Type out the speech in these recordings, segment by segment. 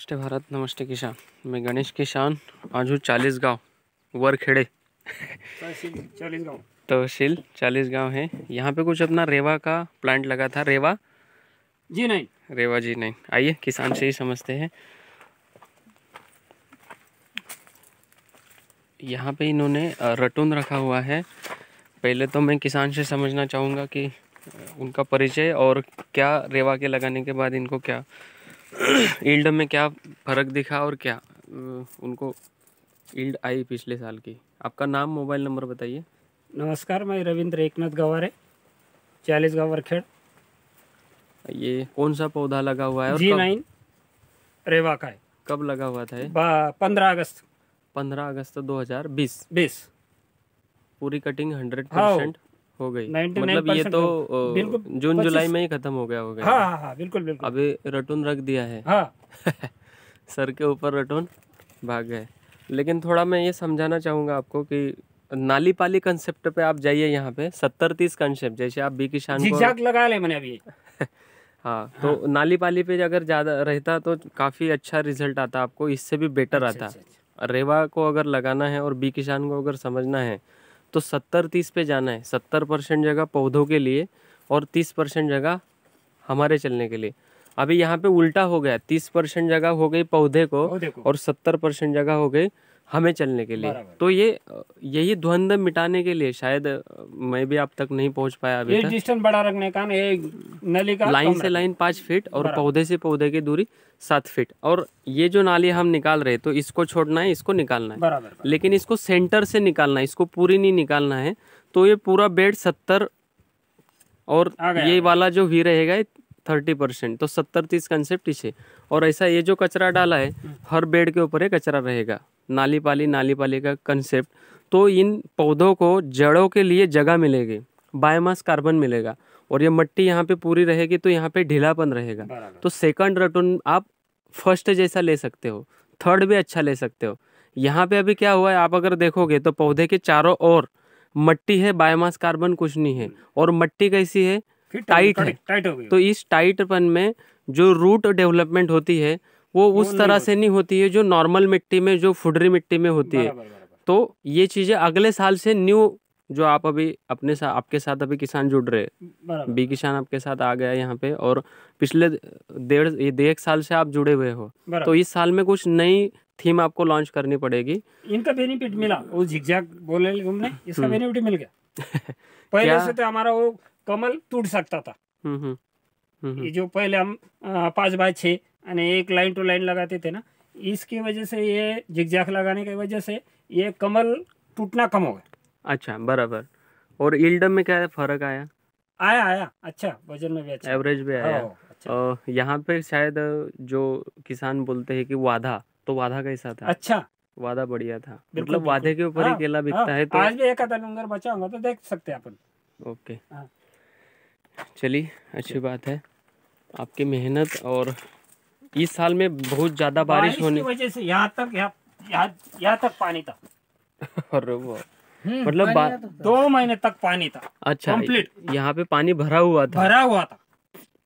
नमस्ते भारत नमस्ते किसान मैं गणेश किसान आज हूँ चालीस गाँव वरखेड़े चालीस गाँव तहसील चालीस गाँव है यहाँ पे कुछ अपना रेवा का प्लांट लगा था रेवा जी नहीं रेवा जी नहीं आइए किसान से ही समझते हैं यहाँ पे इन्होंने रटून रखा हुआ है पहले तो मैं किसान से समझना चाहूँगा कि उनका परिचय और क्या रेवा के लगाने के बाद इनको क्या ईल्ड में क्या फ़र्क दिखा और क्या उनको ईल्ड आई पिछले साल की आपका नाम मोबाइल नंबर बताइए नमस्कार मैं रविंद्र एकनाथ गवारे चालीस गवार खेड़ ये कौन सा पौधा लगा हुआ है जी नाइन रेवा का है कब लगा हुआ था पंद्रह अगस्त पंद्रह अगस्त दो हजार बीस बीस पूरी कटिंग हंड्रेड परसेंट हो गई मतलब ये तो जून जुलाई में ही खत्म हो गया हो गया हाँ हाँ हाँ बिल्कुल बिल्कुल अभी रटून रख दिया है हाँ सर के ऊपर रटून भाग गए लेकिन थोड़ा मैं ये समझाना चाहूँगा आपको कि नाली पाली कंसेप्ट पे आप जाइए यहाँ पे सत्तर तीस कंसेप्ट जैसे आप बी किसान को लगा ले मैंने अभी हाँ, हाँ तो नाली पाली पे अगर ज़्यादा रहता तो काफ़ी अच्छा रिजल्ट आता आपको इससे भी बेटर अच्छा, आता अच्छा, अच्छा। रेवा को अगर लगाना है और बी किसान को अगर समझना है तो सत्तर तीस पे जाना है सत्तर परसेंट जगह पौधों के लिए और तीस परसेंट जगह हमारे चलने के लिए अभी यहाँ पे उल्टा हो गया तीस परसेंट जगह हो गई पौधे को और सत्तर परसेंट जगह हो गई हमें चलने के लिए तो ये यही द्वंद्व मिटाने के लिए शायद मैं भी अब तक नहीं पहुंच पाया अभी ये बड़ा रखने का एक नली का लाइन से लाइन पाँच फीट और पौधे से पौधे की दूरी सात फीट और ये जो नाली हम निकाल रहे तो इसको छोड़ना है इसको निकालना है बराबर, लेकिन इसको सेंटर से निकालना है इसको पूरी नहीं निकालना है तो ये पूरा बेड सत्तर और ये वाला जो भी रहेगा थर्टी परसेंट तो सत्तर तीस कंसेप्ट इसे और ऐसा ये जो कचरा डाला है हम्म। हर बेड के ऊपर ये कचरा रहेगा नाली पाली नाली पाली का कंसेप्ट तो इन पौधों को जड़ों के लिए जगह मिलेगी बायोमास कार्बन मिलेगा और ये मट्टी यहाँ पे पूरी रहेगी तो यहाँ पे ढीलापन रहेगा तो सेकंड रटून आप फर्स्ट जैसा ले सकते हो थर्ड भी अच्छा ले सकते हो यहाँ पे अभी क्या हुआ है आप अगर देखोगे तो पौधे के चारों ओर मट्टी है बायोमास कार्बन कुछ नहीं है और मट्टी कैसी है टाइट है टाइट तो इस टाइटपन में जो रूट डेवलपमेंट होती है वो उस तरह से नहीं होती है जो नॉर्मल मिट्टी में जो फुडरी मिट्टी में होती है तो ये चीज़ें अगले साल से न्यू जो आप अभी अपने साथ आपके साथ अभी किसान जुड़ रहे बी किसान आपके साथ आ गया यहाँ पे और पिछले डेढ़ ये डेढ़ साल से आप जुड़े हुए हो तो इस साल में कुछ नई थीम आपको लॉन्च करनी पड़ेगी इनका बेनिफिट मिला वो झिकझाक बोले घूमने इसका बेनिफिट हम्म। मिल गया पहले से तो हमारा वो कमल टूट सकता था हम्म, हम्म, ये जो पहले हम पांच बाय छह यानी एक लाइन टू लाइन लगाते थे ना इसकी वजह से ये झिकझाक लगाने की वजह से ये कमल टूटना कम हो गया अच्छा बराबर और इल्डम में क्या फर्क आया आया आया अच्छा वजन में भी अच्छा एवरेज भी आया हाँ, हाँ, अच्छा। यहाँ पे शायद जो किसान बोलते हैं कि वाधा तो वाधा कैसा था अच्छा वादा बढ़िया था मतलब वादे के ऊपर ही हाँ, केला बिकता है तो आज भी एक आधा बचा होगा तो देख सकते हैं अपन ओके चलिए अच्छी बात है आपकी मेहनत और इस साल में बहुत ज्यादा बारिश, बारिश होने की वजह से यहाँ तक यहाँ यहाँ तक पानी था अरे हम्म, मतलब दो महीने तक पानी था अच्छा कंप्लीट यहाँ पे पानी भरा हुआ था भरा हुआ था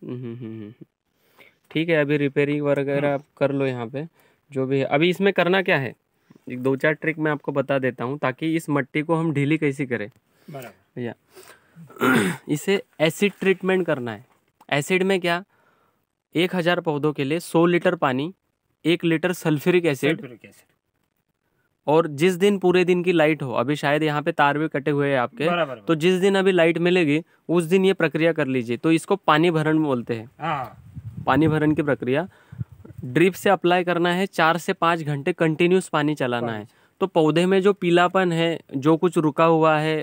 हम्म, हम्म, ठीक है अभी रिपेयरिंग वगैरह आप हाँ। कर लो यहाँ पे जो भी है अभी इसमें करना क्या है एक दो चार ट्रिक मैं आपको बता देता हूँ ताकि इस मट्टी को हम ढीली कैसे करें या इसे एसिड ट्रीटमेंट करना है एसिड में क्या एक हजार पौधों के लिए सौ लीटर पानी एक लीटर सल्फ्यूरिक एसिड और जिस दिन पूरे दिन की लाइट हो अभी शायद यहाँ पे तार भी कटे हुए हैं आपके बराबर, तो बराबर। तो जिस दिन अभी लाइट मिलेगी उस दिन ये प्रक्रिया कर लीजिए तो इसको पानी भरण बोलते हैं हाँ। पानी भरण की प्रक्रिया ड्रिप से अप्लाई करना है चार से पाँच घंटे कंटिन्यूस पानी चलाना है तो पौधे में जो पीलापन है जो कुछ रुका हुआ है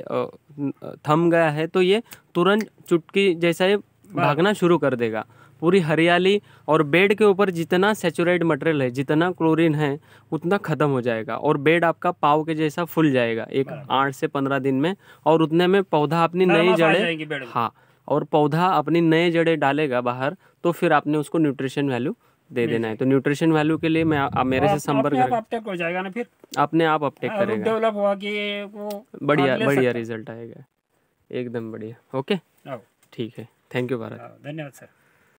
थम गया है तो ये तुरंत चुटकी जैसा ये भागना शुरू कर देगा पूरी हरियाली और बेड के ऊपर जितना सेचुरेट मटेरियल है जितना क्लोरीन है उतना ख़त्म हो जाएगा और बेड आपका पाव के जैसा फुल जाएगा एक आठ से पंद्रह दिन में और उतने में पौधा अपनी नई जड़े हाँ और पौधा अपनी नए जड़े डालेगा बाहर तो फिर आपने उसको न्यूट्रिशन वैल्यू दे देना है तो न्यूट्रिशन वैल्यू के लिए मैं तो आप मेरे से संपर्क आप हो जाएगा ना फिर अपने आप अपटेक हाँ, करेगा डेवलप कि वो बढ़िया बढ़िया रिजल्ट आएगा एकदम बढ़िया ओके ठीक है थैंक यू भारत धन्यवाद सर